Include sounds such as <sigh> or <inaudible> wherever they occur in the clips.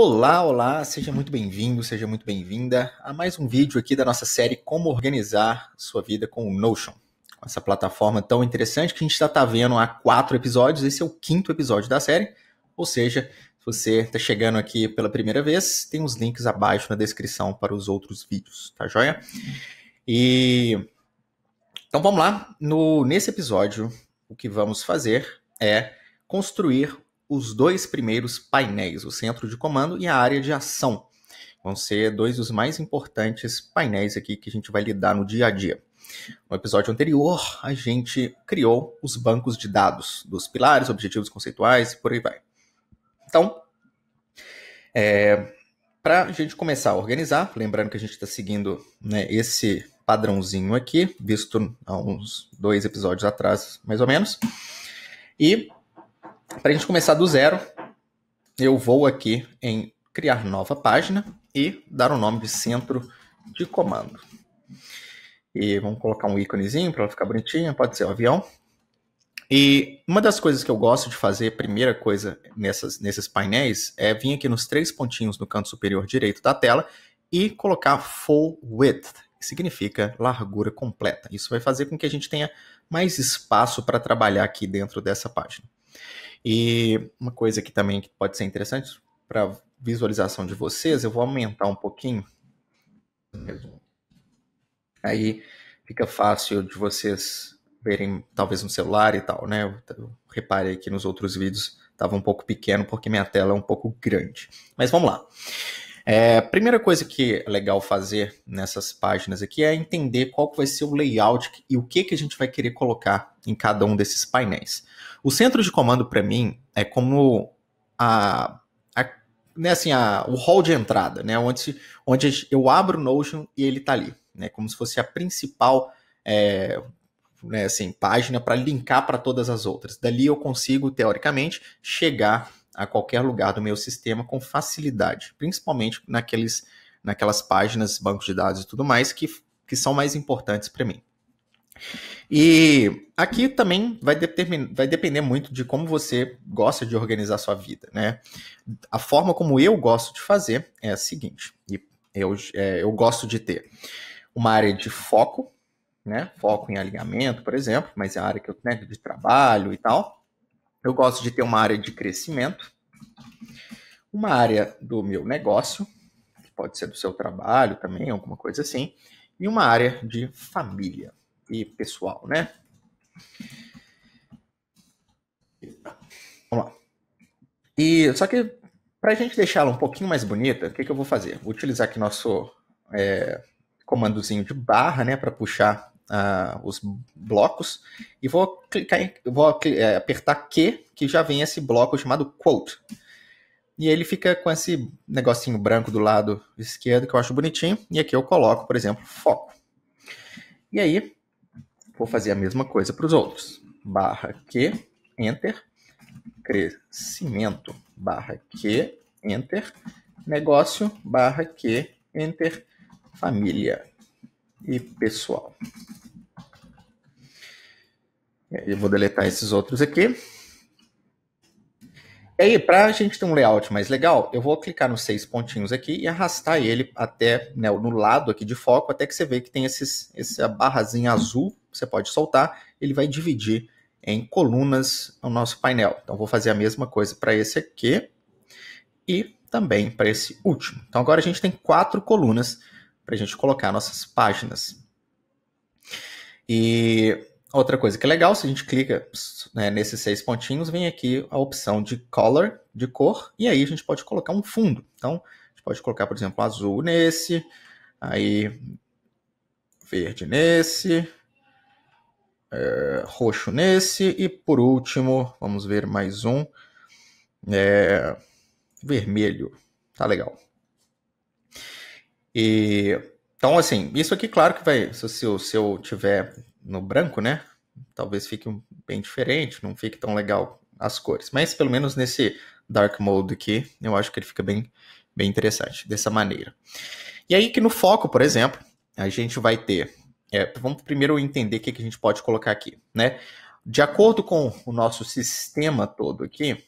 Olá, olá, seja muito bem-vindo, seja muito bem-vinda a mais um vídeo aqui da nossa série Como Organizar Sua Vida com o Notion. Essa plataforma tão interessante que a gente já está vendo há quatro episódios, esse é o quinto episódio da série, ou seja, se você está chegando aqui pela primeira vez, tem os links abaixo na descrição para os outros vídeos, tá joia? E. Então vamos lá, no, nesse episódio o que vamos fazer é construir os dois primeiros painéis, o centro de comando e a área de ação. Vão ser dois dos mais importantes painéis aqui que a gente vai lidar no dia a dia. No episódio anterior, a gente criou os bancos de dados dos pilares, objetivos conceituais e por aí vai. Então, é, para a gente começar a organizar, lembrando que a gente está seguindo né, esse padrãozinho aqui, visto há uns dois episódios atrás, mais ou menos. E para a gente começar do zero, eu vou aqui em criar nova página e dar o um nome de centro de comando. E vamos colocar um íconezinho para ela ficar bonitinha, pode ser o um avião. E uma das coisas que eu gosto de fazer, primeira coisa nessas, nesses painéis, é vir aqui nos três pontinhos no canto superior direito da tela e colocar full width, que significa largura completa. Isso vai fazer com que a gente tenha mais espaço para trabalhar aqui dentro dessa página. E uma coisa que também que pode ser interessante para visualização de vocês, eu vou aumentar um pouquinho. Aí fica fácil de vocês verem, talvez no celular e tal, né? Eu reparei que nos outros vídeos estava um pouco pequeno porque minha tela é um pouco grande. Mas vamos lá. É, primeira coisa que é legal fazer nessas páginas aqui é entender qual vai ser o layout e o que, que a gente vai querer colocar em cada um desses painéis. O centro de comando, para mim, é como a, a, né, assim, a, o hall de entrada, né, onde, onde eu abro o Notion e ele está ali. Né, como se fosse a principal é, né, assim, página para linkar para todas as outras. Dali eu consigo, teoricamente, chegar a qualquer lugar do meu sistema com facilidade, principalmente naqueles, naquelas páginas, bancos de dados e tudo mais que, que são mais importantes para mim. E aqui também vai, vai depender muito de como você gosta de organizar sua vida, né? A forma como eu gosto de fazer é a seguinte, e eu, é, eu gosto de ter uma área de foco, né? Foco em alinhamento, por exemplo, mas é a área que eu né, de trabalho e tal. Eu gosto de ter uma área de crescimento, uma área do meu negócio, que pode ser do seu trabalho também, alguma coisa assim, e uma área de família e pessoal, né? Vamos lá. E só que para a gente deixá-la um pouquinho mais bonita, o que, que eu vou fazer? Vou utilizar aqui nosso é, comandozinho de barra, né, para puxar uh, os blocos e vou clicar, em, vou é, apertar Q, que já vem esse bloco chamado quote. E ele fica com esse negocinho branco do lado esquerdo que eu acho bonitinho. E aqui eu coloco, por exemplo, foco. E aí, vou fazer a mesma coisa para os outros. Barra Q, Enter, crescimento, barra Q, Enter, negócio, barra Q, Enter, família e pessoal. É, eu vou deletar esses outros aqui. E aí, para a gente ter um layout mais legal, eu vou clicar nos seis pontinhos aqui e arrastar ele até né, no lado aqui de foco, até que você vê que tem esses, essa barrazinha azul, você pode soltar, ele vai dividir em colunas o nosso painel. Então, vou fazer a mesma coisa para esse aqui e também para esse último. Então, agora a gente tem quatro colunas para a gente colocar nossas páginas. E outra coisa que é legal, se a gente clica né, nesses seis pontinhos, vem aqui a opção de color, de cor, e aí a gente pode colocar um fundo. Então, a gente pode colocar, por exemplo, azul nesse, aí verde nesse, é, roxo nesse, e por último, vamos ver mais um, é, vermelho. Tá legal. E então, assim, isso aqui, claro que vai. Se eu, se eu tiver no branco, né? Talvez fique bem diferente, não fique tão legal as cores. Mas pelo menos nesse dark mode aqui, eu acho que ele fica bem, bem interessante dessa maneira. E aí que no foco, por exemplo, a gente vai ter. É, vamos primeiro entender o que, que a gente pode colocar aqui, né? De acordo com o nosso sistema todo aqui,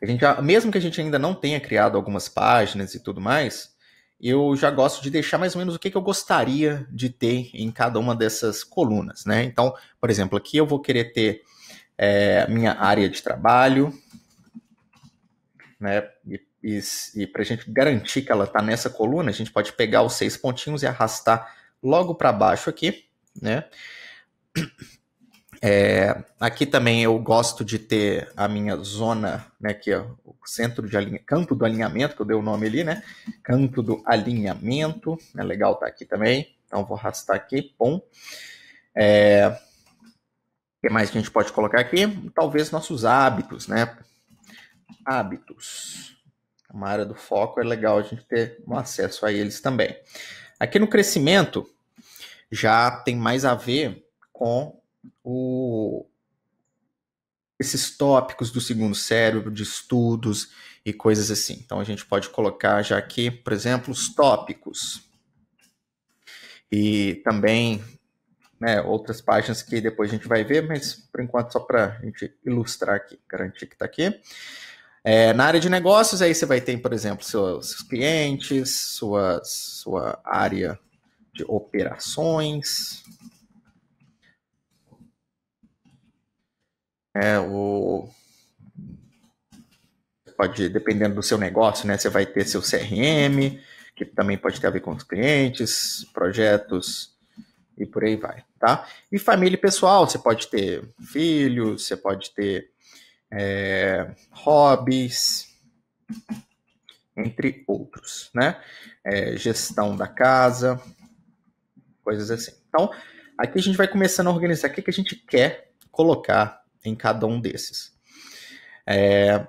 a gente mesmo que a gente ainda não tenha criado algumas páginas e tudo mais, eu já gosto de deixar mais ou menos o que, que eu gostaria de ter em cada uma dessas colunas, né? Então, por exemplo, aqui eu vou querer ter é, minha área de trabalho, né? E, e, e para a gente garantir que ela está nessa coluna, a gente pode pegar os seis pontinhos e arrastar logo para baixo aqui, né? É, aqui também eu gosto de ter a minha zona, né, que é o centro de alinhamento, campo do alinhamento, que eu dei o nome ali, né? Campo do alinhamento, é legal tá aqui também. Então vou arrastar aqui, bom. É, o que mais que a gente pode colocar aqui? Talvez nossos hábitos, né? Hábitos. Uma área do foco é legal a gente ter um acesso a eles também. Aqui no crescimento já tem mais a ver com o, esses tópicos do segundo cérebro, de estudos e coisas assim. Então a gente pode colocar já aqui, por exemplo, os tópicos. E também né, outras páginas que depois a gente vai ver, mas por enquanto só para a gente ilustrar aqui, garantir que está aqui. É, na área de negócios, aí você vai ter, por exemplo, seus, clientes, suas sua área de operações, É, o... Pode, dependendo do seu negócio, né? Você vai ter seu CRM, que também pode ter a ver com os clientes, projetos e por aí vai, tá? E família e pessoal, você pode ter filhos, você pode ter é, hobbies, entre outros, né? É, gestão da casa, coisas assim. Então, aqui a gente vai começando a organizar o que, que a gente quer colocar em cada um desses. É,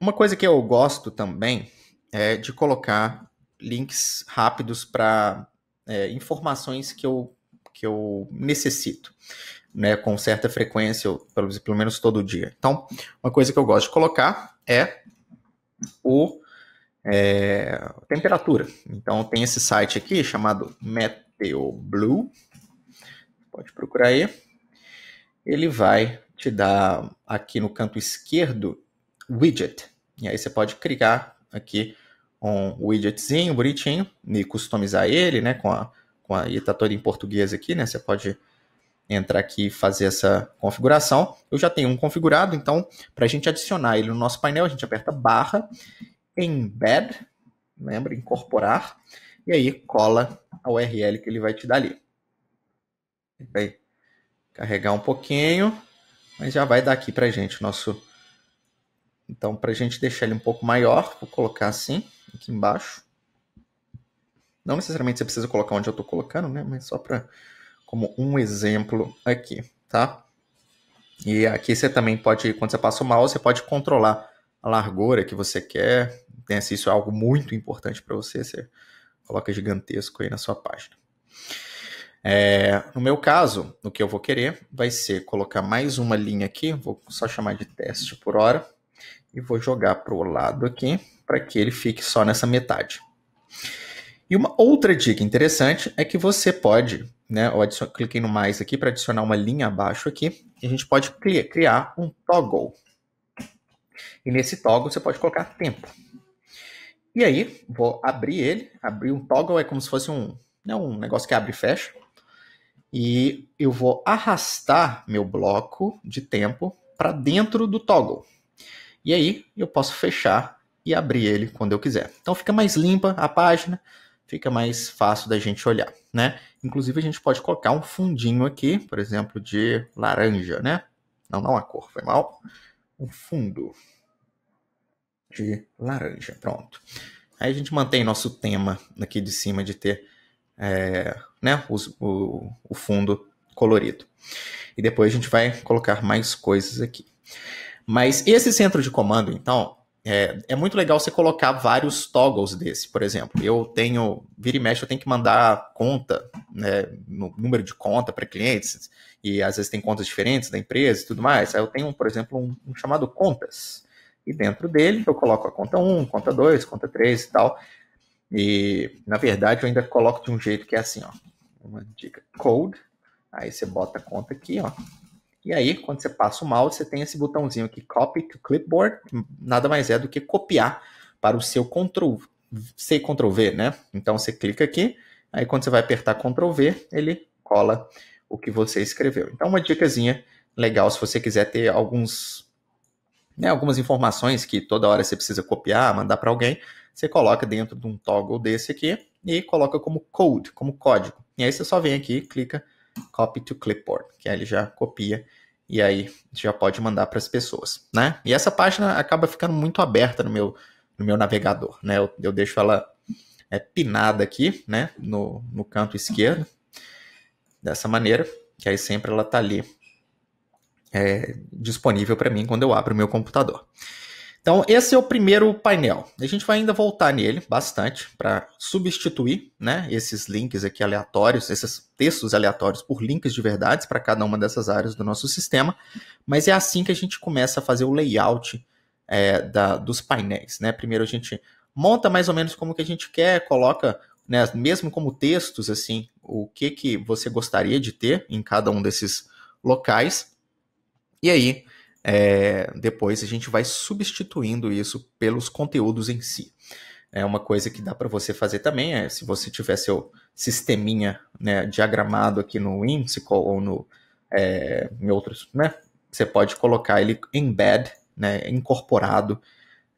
uma coisa que eu gosto também é de colocar links rápidos para é, informações que eu, que eu necessito, né, com certa frequência, ou pelo, pelo menos todo dia. Então, uma coisa que eu gosto de colocar é o é, temperatura. Então, tem esse site aqui chamado Meteo Blue. Pode procurar aí. Ele vai te dá aqui no canto esquerdo widget. E aí você pode criar aqui um widgetzinho bonitinho e customizar ele, né? Com a, com a, e tá todo em português aqui, né? Você pode entrar aqui e fazer essa configuração. Eu já tenho um configurado, então para a gente adicionar ele no nosso painel, a gente aperta barra, embed, lembra, incorporar, e aí cola a URL que ele vai te dar ali. Vai carregar um pouquinho mas já vai dar aqui para gente nosso... Então, para a gente deixar ele um pouco maior, vou colocar assim, aqui embaixo. Não necessariamente você precisa colocar onde eu estou colocando, né? Mas só para como um exemplo aqui, tá? E aqui você também pode, quando você passa o mouse, você pode controlar a largura que você quer. Né? Se assim, isso é algo muito importante para você, você coloca gigantesco aí na sua página. É, no meu caso, o que eu vou querer vai ser colocar mais uma linha aqui, vou só chamar de teste por hora, e vou jogar para o lado aqui, para que ele fique só nessa metade. E uma outra dica interessante é que você pode, né, eu adicion... cliquei no mais aqui para adicionar uma linha abaixo aqui, e a gente pode criar um toggle. E nesse toggle você pode colocar tempo. E aí, vou abrir ele, abrir um toggle é como se fosse um, né, um negócio que abre e fecha e eu vou arrastar meu bloco de tempo para dentro do toggle. E aí eu posso fechar e abrir ele quando eu quiser. Então fica mais limpa a página, fica mais fácil da gente olhar, né? Inclusive a gente pode colocar um fundinho aqui, por exemplo, de laranja, né? Não, não a cor, foi mal. Um fundo de laranja, pronto. Aí a gente mantém nosso tema aqui de cima de ter é, né, o, o, o fundo colorido. E depois a gente vai colocar mais coisas aqui. Mas esse centro de comando, então, é, é, muito legal você colocar vários toggles desse, por exemplo. Eu tenho, vira e mexe, eu tenho que mandar conta, né, número de conta para clientes, e às vezes tem contas diferentes da empresa e tudo mais. Aí eu tenho, por exemplo, um, um chamado contas. E dentro dele eu coloco a conta 1, conta 2, conta 3 e tal. E, na verdade, eu ainda coloco de um jeito que é assim, ó. Uma dica, code. Aí você bota a conta aqui, ó. E aí, quando você passa o mouse, você tem esse botãozinho aqui, copy to clipboard. Nada mais é do que copiar para o seu Ctrl C, Ctrl V, né? Então, você clica aqui. Aí, quando você vai apertar Ctrl V, ele cola o que você escreveu. Então, uma dicasinha legal se você quiser ter alguns né, algumas informações que toda hora você precisa copiar, mandar para alguém, você coloca dentro de um toggle desse aqui e coloca como code, como código. E aí você só vem aqui e clica copy to clipboard, que aí ele já copia e aí já pode mandar para as pessoas, né? E essa página acaba ficando muito aberta no meu, no meu navegador, né? Eu, eu deixo ela é, pinada aqui, né? No, no canto esquerdo, dessa maneira, que aí sempre ela tá ali é, disponível para mim quando eu abro o meu computador. Então, esse é o primeiro painel. A gente vai ainda voltar nele bastante para substituir né, esses links aqui aleatórios, esses textos aleatórios por links de verdade para cada uma dessas áreas do nosso sistema. Mas é assim que a gente começa a fazer o layout é, da, dos painéis. Né? Primeiro a gente monta mais ou menos como que a gente quer, coloca, né, mesmo como textos, assim, o que, que você gostaria de ter em cada um desses locais. E aí, é, depois a gente vai substituindo isso pelos conteúdos em si. É uma coisa que dá para você fazer também, é, se você tiver seu sisteminha né, diagramado aqui no Whimsical ou no, é, em outros, né? Você pode colocar ele embed, né, incorporado,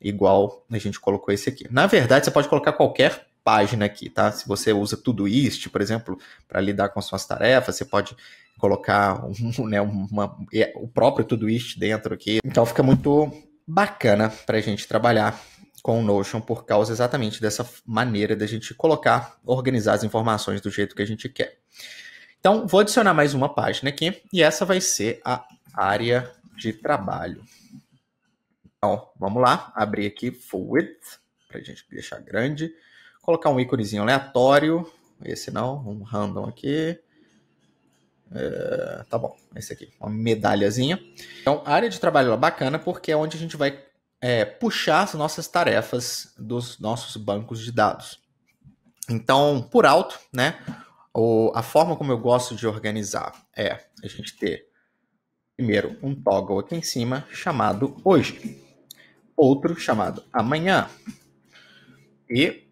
igual a gente colocou esse aqui. Na verdade, você pode colocar qualquer página aqui, tá? Se você usa tudo isto, por exemplo, para lidar com suas tarefas, você pode colocar um, <laughs> né, uma, o próprio Todoist dentro aqui. Então fica muito bacana para a gente trabalhar com o Notion por causa exatamente dessa maneira da de gente colocar, organizar as informações do jeito que a gente quer. Então, vou adicionar mais uma página aqui e essa vai ser a área de trabalho. Então, vamos lá, abrir aqui full width, para a gente deixar grande, colocar um íconezinho aleatório, esse não, um random aqui, é, tá bom, esse aqui, uma medalhazinha. Então, a área de trabalho é bacana porque é onde a gente vai é, puxar as nossas tarefas dos nossos bancos de dados. Então, por alto, né? O, a forma como eu gosto de organizar é a gente ter primeiro um toggle aqui em cima chamado hoje, outro chamado amanhã e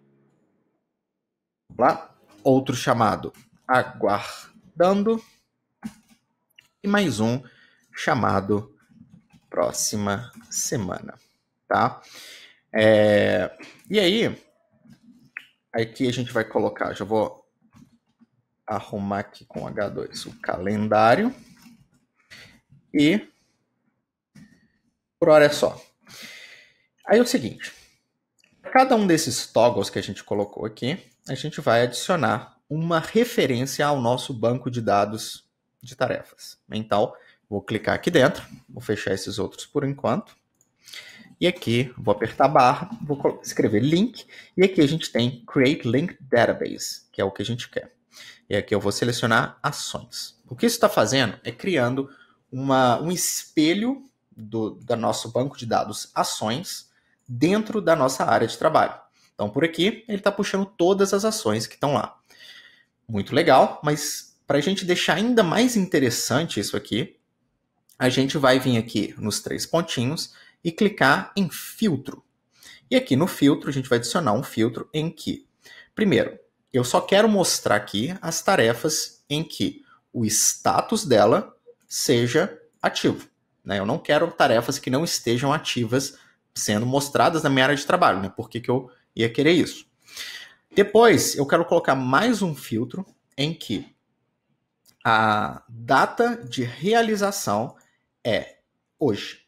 lá outro chamado aguardando e mais um chamado próxima semana, tá? É, e aí, aqui a gente vai colocar, já vou arrumar aqui com H2 o calendário e por hora é só. Aí é o seguinte, cada um desses toggles que a gente colocou aqui, a gente vai adicionar uma referência ao nosso banco de dados de tarefas. Então, vou clicar aqui dentro, vou fechar esses outros por enquanto. E aqui, vou apertar a barra, vou escrever link, e aqui a gente tem Create Link Database, que é o que a gente quer. E aqui eu vou selecionar ações. O que isso está fazendo é criando uma, um espelho do, do nosso banco de dados ações dentro da nossa área de trabalho. Então, por aqui, ele está puxando todas as ações que estão lá. Muito legal, mas para a gente deixar ainda mais interessante isso aqui, a gente vai vir aqui nos três pontinhos e clicar em filtro. E aqui no filtro, a gente vai adicionar um filtro em que, primeiro, eu só quero mostrar aqui as tarefas em que o status dela seja ativo. Né? Eu não quero tarefas que não estejam ativas sendo mostradas na minha área de trabalho. Né? Por que, que eu ia querer isso? Depois, eu quero colocar mais um filtro em que a data de realização é hoje.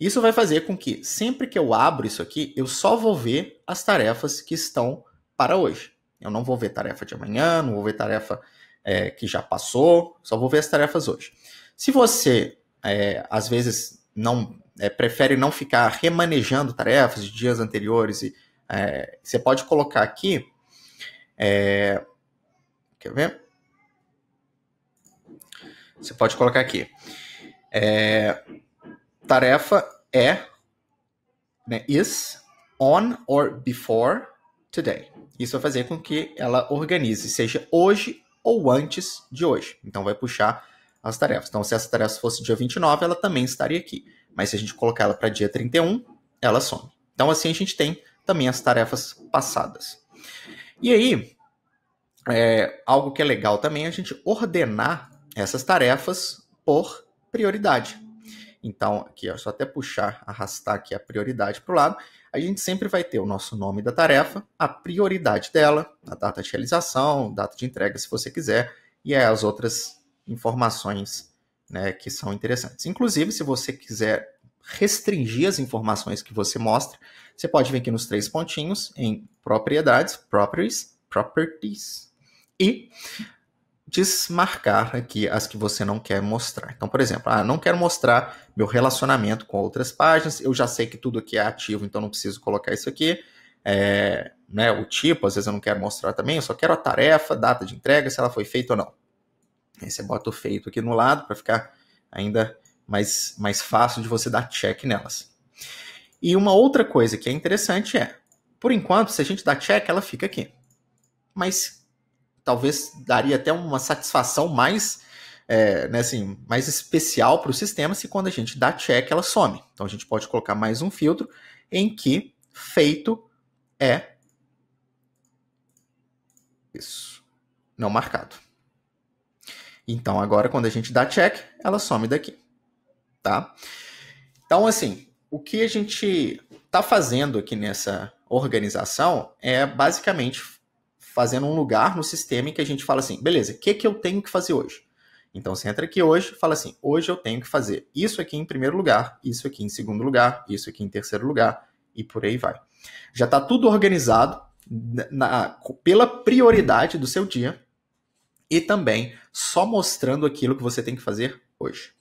Isso vai fazer com que sempre que eu abro isso aqui, eu só vou ver as tarefas que estão para hoje. Eu não vou ver tarefa de amanhã, não vou ver tarefa é, que já passou, só vou ver as tarefas hoje. Se você, é, às vezes, não é, prefere não ficar remanejando tarefas de dias anteriores, e, é, você pode colocar aqui. É, quer ver? Você pode colocar aqui. É, tarefa é né, is on or before today. Isso vai fazer com que ela organize, seja hoje ou antes de hoje. Então vai puxar as tarefas. Então, se essa tarefa fosse dia 29, ela também estaria aqui. Mas se a gente colocar ela para dia 31, ela some. Então, assim a gente tem também as tarefas passadas. E aí, é, algo que é legal também é a gente ordenar essas tarefas por prioridade. Então, aqui, ó, só até puxar, arrastar aqui a prioridade para o lado, a gente sempre vai ter o nosso nome da tarefa, a prioridade dela, a data de realização, data de entrega, se você quiser, e aí as outras informações né, que são interessantes. Inclusive, se você quiser restringir as informações que você mostra, você pode vir aqui nos três pontinhos em propriedades, properties, properties, e desmarcar aqui as que você não quer mostrar. Então, por exemplo, ah, não quero mostrar meu relacionamento com outras páginas, eu já sei que tudo aqui é ativo, então não preciso colocar isso aqui. É, né, o tipo, às vezes eu não quero mostrar também, eu só quero a tarefa, data de entrega, se ela foi feita ou não. Aí você bota o feito aqui no lado para ficar ainda mais, mais fácil de você dar check nelas. E uma outra coisa que é interessante é, por enquanto, se a gente dá check, ela fica aqui. Mas talvez daria até uma satisfação mais, é, né, assim, mais especial para o sistema se quando a gente dá check ela some. Então a gente pode colocar mais um filtro em que feito é isso, não marcado. Então agora quando a gente dá check, ela some daqui, tá? Então assim, o que a gente está fazendo aqui nessa organização é basicamente fazendo um lugar no sistema em que a gente fala assim, beleza, o que, que eu tenho que fazer hoje? Então você entra aqui hoje e fala assim, hoje eu tenho que fazer isso aqui em primeiro lugar, isso aqui em segundo lugar, isso aqui em terceiro lugar, e por aí vai. Já está tudo organizado na, pela prioridade do seu dia e também só mostrando aquilo que você tem que fazer hoje.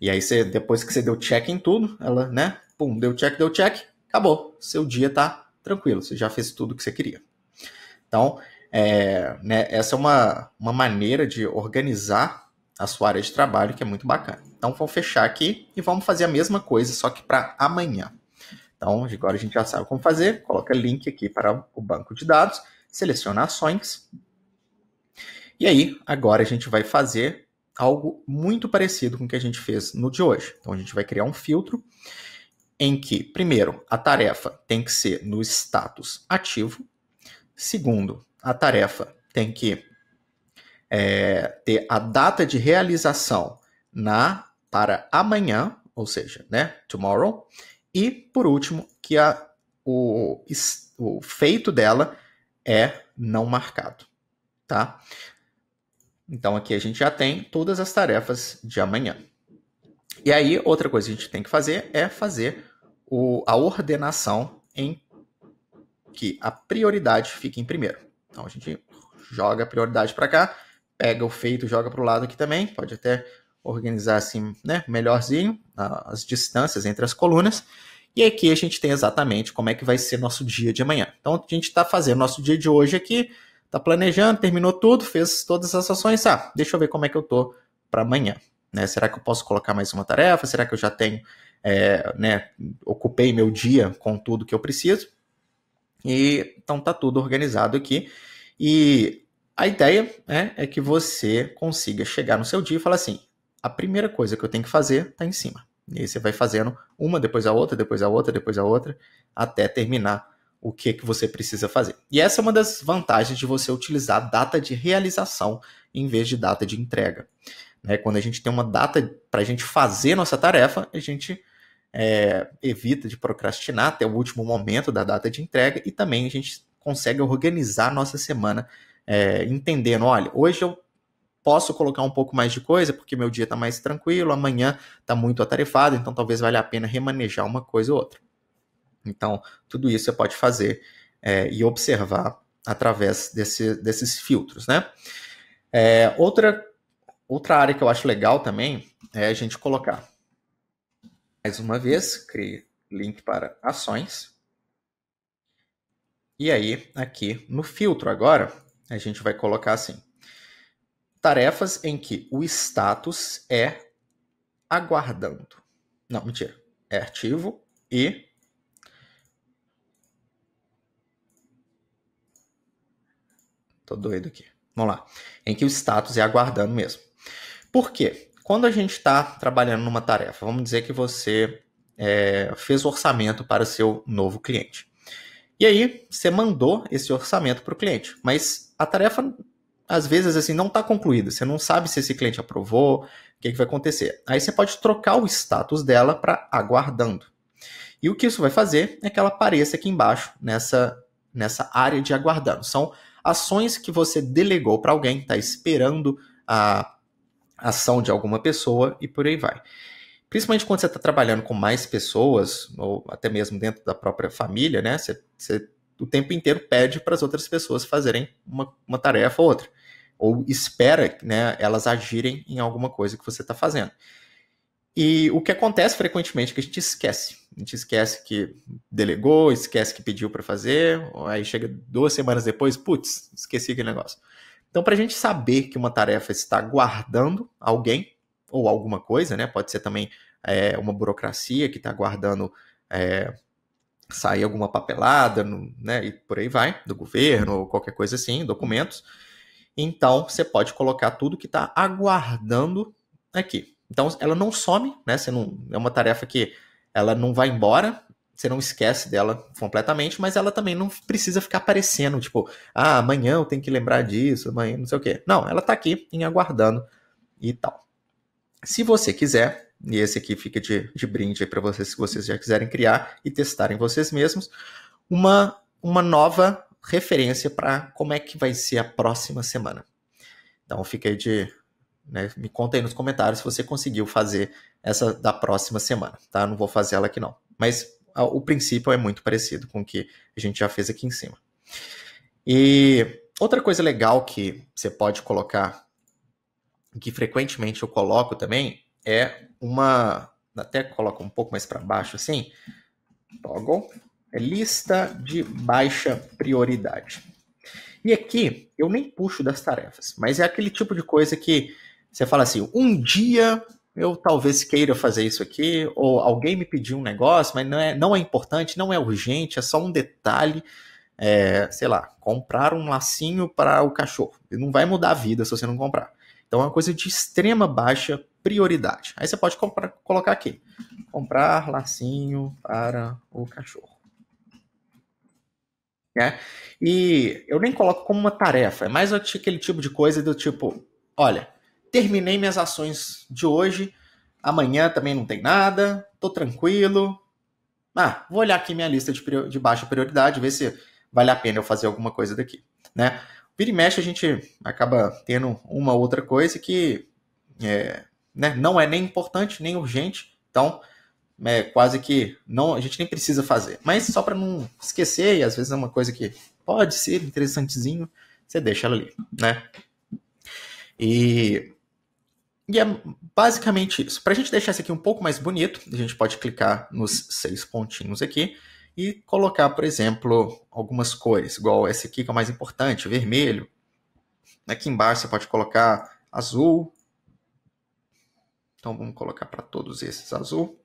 E aí você, depois que você deu check em tudo, ela, né? Pum, deu check, deu check, acabou. Seu dia tá tranquilo, você já fez tudo o que você queria. Então, é, né, essa é uma, uma maneira de organizar a sua área de trabalho que é muito bacana. Então, vou fechar aqui e vamos fazer a mesma coisa, só que para amanhã. Então, agora a gente já sabe como fazer. Coloca link aqui para o banco de dados, seleciona ações. E aí, agora a gente vai fazer algo muito parecido com o que a gente fez no de hoje. Então, a gente vai criar um filtro em que, primeiro, a tarefa tem que ser no status ativo, Segundo, a tarefa tem que é, ter a data de realização na para amanhã, ou seja, né, tomorrow. E por último, que a, o, o feito dela é não marcado, tá? Então aqui a gente já tem todas as tarefas de amanhã. E aí outra coisa que a gente tem que fazer é fazer o, a ordenação em que a prioridade fique em primeiro. Então a gente joga a prioridade para cá, pega o feito, joga para o lado aqui também, pode até organizar assim, né, melhorzinho as distâncias entre as colunas. E aqui a gente tem exatamente como é que vai ser nosso dia de amanhã. Então a gente está fazendo nosso dia de hoje aqui, está planejando, terminou tudo, fez todas as ações. Ah, deixa eu ver como é que eu tô para amanhã. Né? Será que eu posso colocar mais uma tarefa? Será que eu já tenho, é, né, ocupei meu dia com tudo que eu preciso? E, então tá tudo organizado aqui. E a ideia né, é que você consiga chegar no seu dia e falar assim: a primeira coisa que eu tenho que fazer está em cima. E aí você vai fazendo uma depois a outra, depois a outra, depois a outra, até terminar o que, que você precisa fazer. E essa é uma das vantagens de você utilizar data de realização em vez de data de entrega. Né? Quando a gente tem uma data para a gente fazer nossa tarefa, a gente é, evita de procrastinar até o último momento da data de entrega e também a gente consegue organizar nossa semana é, entendendo, olha, hoje eu posso colocar um pouco mais de coisa porque meu dia está mais tranquilo, amanhã está muito atarefado, então talvez valha a pena remanejar uma coisa ou outra. Então, tudo isso você pode fazer é, e observar através desse, desses filtros, né? É, outra, outra área que eu acho legal também é a gente colocar mais uma vez, crie link para ações. E aí, aqui no filtro agora, a gente vai colocar assim: tarefas em que o status é aguardando. Não, mentira. É ativo e Tô doido aqui. Vamos lá. Em que o status é aguardando mesmo. Por quê? quando a gente está trabalhando numa tarefa, vamos dizer que você é, fez o orçamento para o seu novo cliente. E aí, você mandou esse orçamento para o cliente, mas a tarefa, às vezes, assim, não está concluída. Você não sabe se esse cliente aprovou, o que, que vai acontecer. Aí você pode trocar o status dela para aguardando. E o que isso vai fazer é que ela apareça aqui embaixo, nessa, nessa área de aguardando. São ações que você delegou para alguém, está esperando a ação de alguma pessoa e por aí vai. Principalmente quando você está trabalhando com mais pessoas, ou até mesmo dentro da própria família, né? Você, você o tempo inteiro pede para as outras pessoas fazerem uma, uma tarefa ou outra. Ou espera né, elas agirem em alguma coisa que você está fazendo. E o que acontece frequentemente é que a gente esquece. A gente esquece que delegou, esquece que pediu para fazer, aí chega duas semanas depois, putz, esqueci aquele negócio. Então, para a gente saber que uma tarefa está guardando alguém ou alguma coisa, né? Pode ser também é, uma burocracia que está guardando é, sair alguma papelada, no, né? E por aí vai, do governo ou qualquer coisa assim, documentos. Então, você pode colocar tudo que está aguardando aqui. Então, ela não some, né? Você não, é uma tarefa que ela não vai embora, você não esquece dela completamente, mas ela também não precisa ficar aparecendo, tipo, ah, amanhã eu tenho que lembrar disso, amanhã não sei o quê. Não, ela está aqui em aguardando e tal. Se você quiser, e esse aqui fica de, de brinde para vocês, se vocês já quiserem criar e testarem vocês mesmos, uma, uma nova referência para como é que vai ser a próxima semana. Então fica aí de, né, me conta aí nos comentários se você conseguiu fazer essa da próxima semana, tá? Não vou fazer ela aqui não. Mas o princípio é muito parecido com o que a gente já fez aqui em cima. E outra coisa legal que você pode colocar, que frequentemente eu coloco também, é uma. Até coloco um pouco mais para baixo assim. Toggle. É lista de baixa prioridade. E aqui eu nem puxo das tarefas, mas é aquele tipo de coisa que você fala assim: um dia eu talvez queira fazer isso aqui, ou alguém me pediu um negócio, mas não é, não é importante, não é urgente, é só um detalhe. É, sei lá, comprar um lacinho para o cachorro. não vai mudar a vida se você não comprar. Então é uma coisa de extrema baixa prioridade. Aí você pode comprar, colocar aqui: comprar lacinho para o cachorro. Né? E eu nem coloco como uma tarefa, é mais aquele tipo de coisa do tipo: olha, terminei minhas ações de hoje. Amanhã também não tem nada, tô tranquilo. Ah, vou olhar aqui minha lista de, de baixa prioridade, ver se vale a pena eu fazer alguma coisa daqui, né? Vira e mexe a gente acaba tendo uma outra coisa que é, né, não é nem importante nem urgente, então é quase que não a gente nem precisa fazer. Mas só para não esquecer, e às vezes é uma coisa que pode ser interessantezinho, você deixa ela ali, né? E e é basicamente isso. Para a gente deixar isso aqui um pouco mais bonito, a gente pode clicar nos seis pontinhos aqui e colocar, por exemplo, algumas cores, igual essa aqui que é o mais importante, vermelho. Aqui embaixo você pode colocar azul. Então vamos colocar para todos esses azul.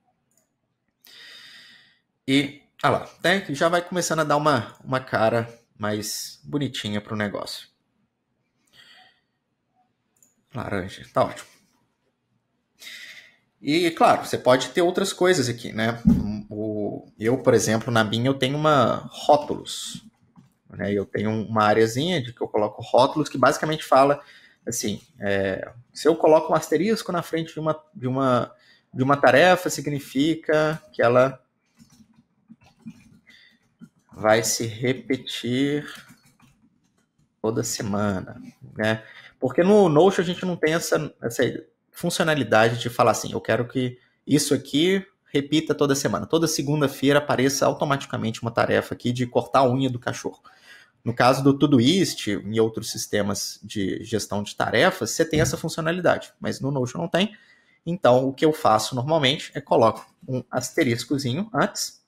E, olha ah lá, né, já vai começando a dar uma, uma cara mais bonitinha para o negócio. Laranja, tá ótimo. E, claro, você pode ter outras coisas aqui, né? O, eu, por exemplo, na minha eu tenho uma rótulos. Né? Eu tenho uma areazinha de que eu coloco rótulos que basicamente fala assim, é, se eu coloco um asterisco na frente de uma, de uma, de uma tarefa, significa que ela vai se repetir toda semana, né? Porque no Notion a gente não tem essa, essa funcionalidade de falar assim: eu quero que isso aqui repita toda semana. Toda segunda-feira apareça automaticamente uma tarefa aqui de cortar a unha do cachorro. No caso do Todoist e outros sistemas de gestão de tarefas, você tem essa funcionalidade, mas no Notion não tem. Então, o que eu faço normalmente é coloco um asteriscozinho antes.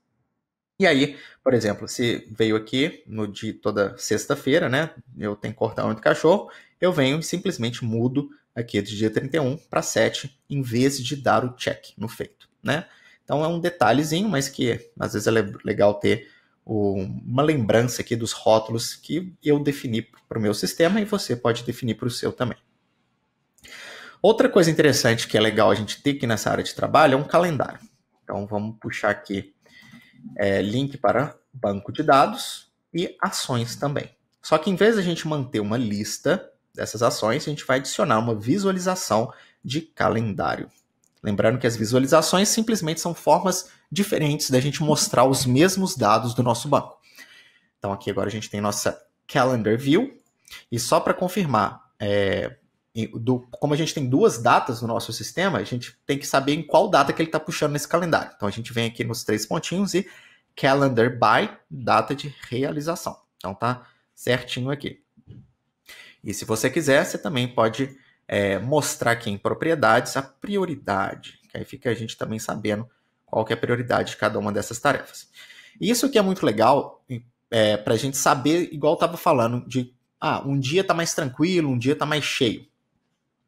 E aí, por exemplo, se veio aqui no dia toda sexta-feira, né? Eu tenho que cortar a unha do cachorro, eu venho e simplesmente mudo aqui de dia 31 para 7, em vez de dar o check no feito, né? Então é um detalhezinho, mas que às vezes é legal ter uma lembrança aqui dos rótulos que eu defini para o meu sistema e você pode definir para o seu também. Outra coisa interessante que é legal a gente ter aqui nessa área de trabalho é um calendário. Então vamos puxar aqui é, link para banco de dados e ações também. Só que em vez da gente manter uma lista dessas ações, a gente vai adicionar uma visualização de calendário. Lembrando que as visualizações simplesmente são formas diferentes da gente mostrar os mesmos dados do nosso banco. Então aqui agora a gente tem nossa Calendar View. E só para confirmar, é, do, como a gente tem duas datas no nosso sistema, a gente tem que saber em qual data que ele está puxando nesse calendário. Então a gente vem aqui nos três pontinhos e Calendar by, data de realização. Então tá certinho aqui. E se você quiser, você também pode é, mostrar aqui em propriedades a prioridade, que aí fica a gente também sabendo qual que é a prioridade de cada uma dessas tarefas. Isso que é muito legal é, para a gente saber, igual eu estava falando, de ah, um dia está mais tranquilo, um dia está mais cheio.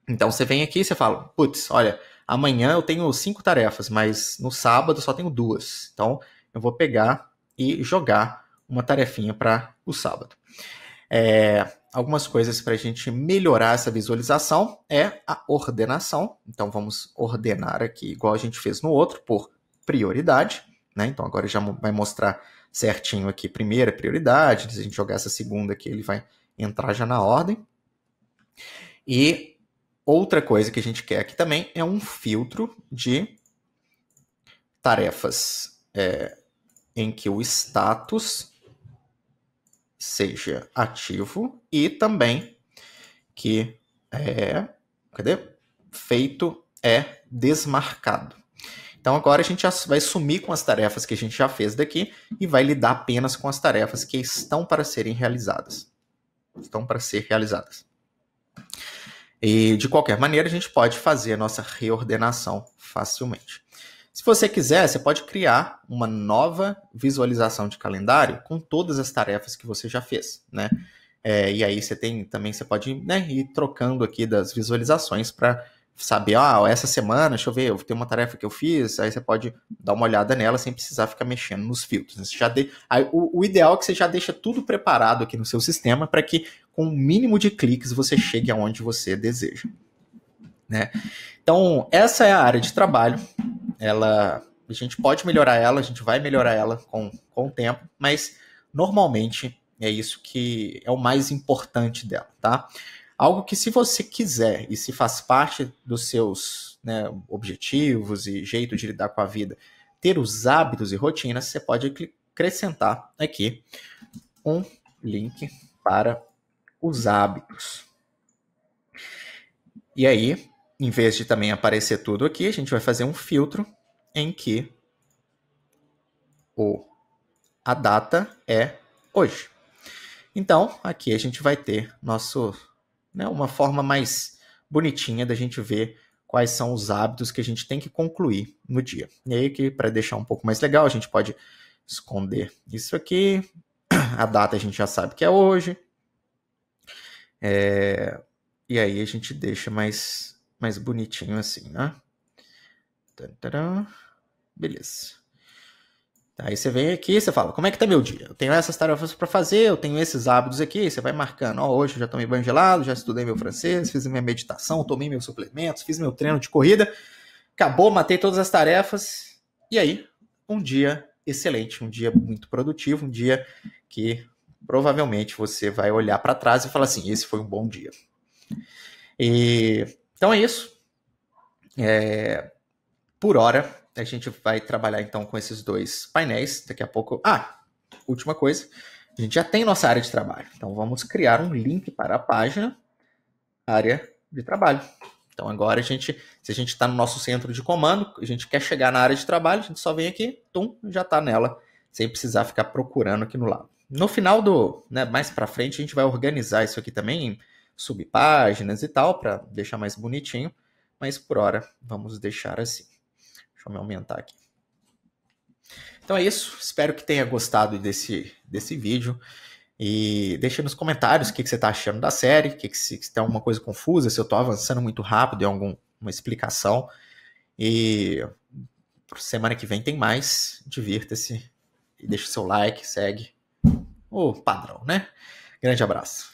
Então você vem aqui e você fala, putz, olha, amanhã eu tenho cinco tarefas, mas no sábado eu só tenho duas. Então eu vou pegar e jogar uma tarefinha para o sábado. É, algumas coisas para a gente melhorar essa visualização é a ordenação. Então vamos ordenar aqui, igual a gente fez no outro, por prioridade. Né? Então agora já vai mostrar certinho aqui primeira prioridade. Se a gente jogar essa segunda aqui, ele vai entrar já na ordem. E outra coisa que a gente quer aqui também é um filtro de tarefas é, em que o status seja ativo e também que é, cadê? Feito é desmarcado. Então agora a gente vai sumir com as tarefas que a gente já fez daqui e vai lidar apenas com as tarefas que estão para serem realizadas. Estão para ser realizadas. E de qualquer maneira a gente pode fazer a nossa reordenação facilmente. Se você quiser, você pode criar uma nova visualização de calendário com todas as tarefas que você já fez, né? É, e aí você tem também, você pode né, ir trocando aqui das visualizações para saber, ah, essa semana, deixa eu ver, eu tenho uma tarefa que eu fiz, aí você pode dar uma olhada nela sem precisar ficar mexendo nos filtros. Né? Você já de... aí, o, o, ideal é que você já deixa tudo preparado aqui no seu sistema para que com o um mínimo de cliques você chegue aonde você deseja. Né? Então, essa é a área de trabalho ela a gente pode melhorar ela, a gente vai melhorar ela com, com o tempo, mas normalmente é isso que é o mais importante dela, tá? Algo que se você quiser e se faz parte dos seus né, objetivos e jeito de lidar com a vida, ter os hábitos e rotinas, você pode acrescentar aqui um link para os hábitos. E aí, em vez de também aparecer tudo aqui, a gente vai fazer um filtro em que o, a data é hoje. Então, aqui a gente vai ter nosso, né, uma forma mais bonitinha da gente ver quais são os hábitos que a gente tem que concluir no dia. E aí que para deixar um pouco mais legal, a gente pode esconder isso aqui. A data a gente já sabe que é hoje. É... E aí a gente deixa mais mais bonitinho assim, né? Tantadã. Beleza. Tá, aí você vem aqui, você fala, como é que tá meu dia? Eu tenho essas tarefas para fazer, eu tenho esses hábitos aqui, você vai marcando, ó, oh, hoje eu já tomei banho gelado, já estudei meu francês, fiz minha meditação, tomei meus suplementos, fiz meu treino de corrida, acabou, matei todas as tarefas, e aí, um dia excelente, um dia muito produtivo, um dia que provavelmente você vai olhar para trás e falar assim, esse foi um bom dia. E então é isso. É... Por hora, a gente vai trabalhar então com esses dois painéis. Daqui a pouco. Ah, última coisa. A gente já tem nossa área de trabalho. Então vamos criar um link para a página, área de trabalho. Então agora a gente, se a gente está no nosso centro de comando, a gente quer chegar na área de trabalho, a gente só vem aqui, tum, já está nela, sem precisar ficar procurando aqui no lado. No final do, né, mais para frente, a gente vai organizar isso aqui também subpáginas e tal, para deixar mais bonitinho, mas por hora vamos deixar assim. Deixa eu me aumentar aqui. Então é isso, espero que tenha gostado desse, desse vídeo. E deixa nos comentários o que, que você está achando da série, que que se, se tem alguma coisa confusa, se eu estou avançando muito rápido em alguma explicação. E semana que vem tem mais. Divirta-se e deixa o seu like, segue o padrão, né? Grande abraço.